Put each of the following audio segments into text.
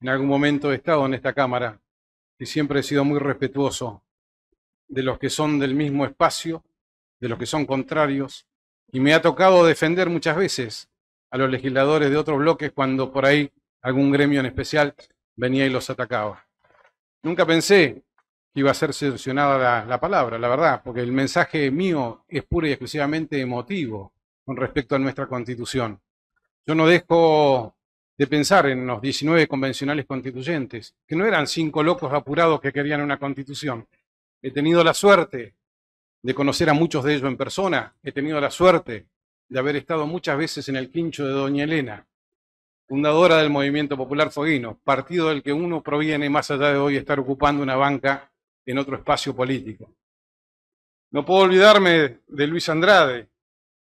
En algún momento he estado en esta Cámara y siempre he sido muy respetuoso de los que son del mismo espacio, de los que son contrarios, y me ha tocado defender muchas veces a los legisladores de otros bloques cuando por ahí algún gremio en especial venía y los atacaba. Nunca pensé que iba a ser seleccionada la, palabra, la verdad, porque el mensaje mío es puro y exclusivamente emotivo con respecto a nuestra constitución. Yo no dejo de pensar en los 19 convencionales constituyentes, que no eran cinco locos apurados que querían una constitución. He tenido la suerte de conocer a muchos de ellos en persona, he tenido la suerte de haber estado muchas veces en el quincho de Doña Elena, fundadora del Movimiento Popular Foguino, partido del que uno proviene más allá de hoy estar ocupando una banca en otro espacio político. No puedo olvidarme de Luis Andrade,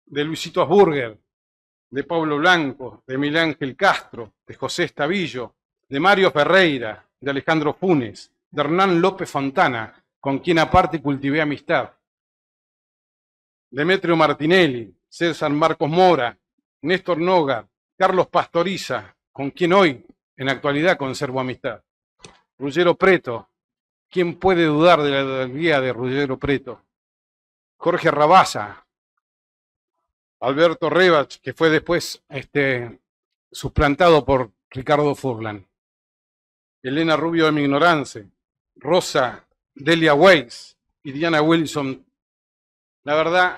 de Luisito Asburger, de Pablo Blanco, de Miguel Castro, de José Estavillo, de Mario Ferreira, de Alejandro Funes, de Hernán López Fontana, con quien aparte cultivé amistad, Demetrio Martinelli, César Marcos Mora, Néstor Noga, Carlos Pastoriza, con quien hoy, en actualidad, conservo amistad. Ruggiero Preto, ¿quién puede dudar de la guía de Ruggiero Preto? Jorge Rabaza, Alberto Rebach, que fue después este, suplantado por Ricardo Furlan. Elena Rubio de Mignorance, Rosa, Delia Weiss y Diana Wilson. La verdad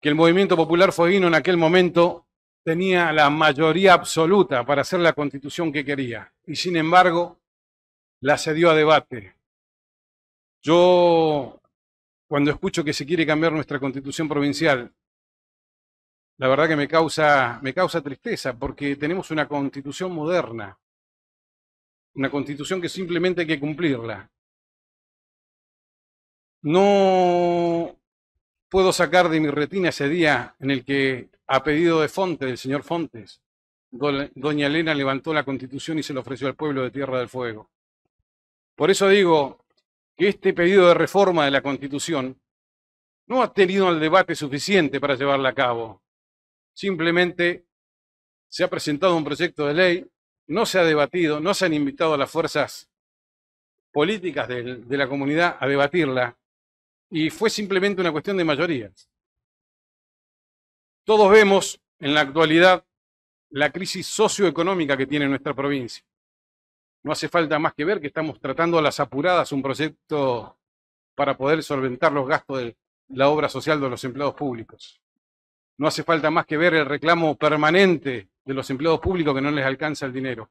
que el movimiento popular fueguino en aquel momento tenía la mayoría absoluta para hacer la constitución que quería y sin embargo la cedió a debate. Yo, cuando escucho que se quiere cambiar nuestra constitución provincial la verdad que me causa, me causa tristeza porque tenemos una constitución moderna, una constitución que simplemente hay que cumplirla. No puedo sacar de mi retina ese día en el que, a pedido de Fonte, del señor Fontes, doña Elena levantó la constitución y se la ofreció al pueblo de Tierra del Fuego. Por eso digo que este pedido de reforma de la constitución no ha tenido el debate suficiente para llevarla a cabo. Simplemente se ha presentado un proyecto de ley, no se ha debatido, no se han invitado a las fuerzas políticas de, la comunidad a debatirla y fue simplemente una cuestión de mayorías. Todos vemos en la actualidad la crisis socioeconómica que tiene nuestra provincia. No hace falta más que ver que estamos tratando a las apuradas un proyecto para poder solventar los gastos de la obra social de los empleados públicos. No hace falta más que ver el reclamo permanente de los empleados públicos que no les alcanza el dinero.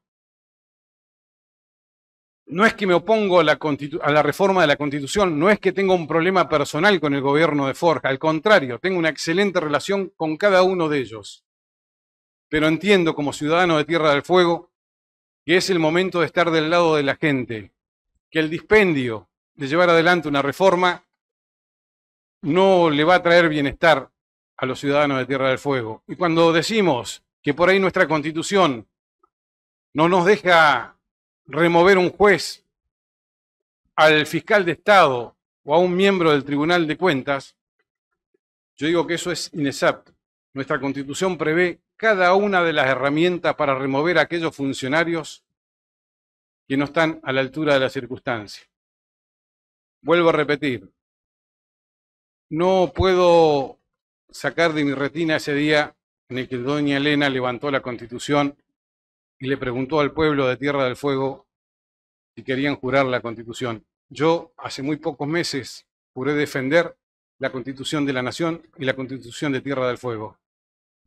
No es que me opongo a la, reforma de la Constitución, no es que tenga un problema personal con el gobierno de Forja, al contrario, tengo una excelente relación con cada uno de ellos. Pero entiendo como ciudadano de Tierra del Fuego que es el momento de estar del lado de la gente, que el dispendio de llevar adelante una reforma no le va a traer bienestar a los ciudadanos de Tierra del Fuego. Y cuando decimos que por ahí nuestra constitución no nos deja remover un juez al fiscal de Estado o a un miembro del Tribunal de Cuentas, yo digo que eso es inexacto. Nuestra constitución prevé cada una de las herramientas para remover a aquellos funcionarios que no están a la altura de la circunstancia. Vuelvo a repetir, no puedo sacar de mi retina ese día en el que doña Elena levantó la constitución y le preguntó al pueblo de Tierra del Fuego si querían jurar la constitución. Yo hace muy pocos meses juré defender la constitución de la nación y la constitución de Tierra del Fuego.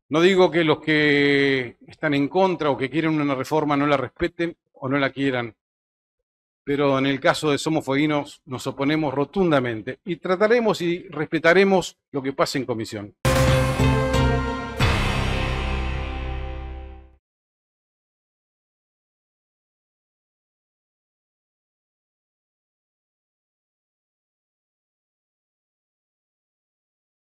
No digo que los que están en contra o que quieren una reforma no la respeten o no la quieran pero en el caso de Somos Fueguinos nos oponemos rotundamente y trataremos y respetaremos lo que pase en comisión.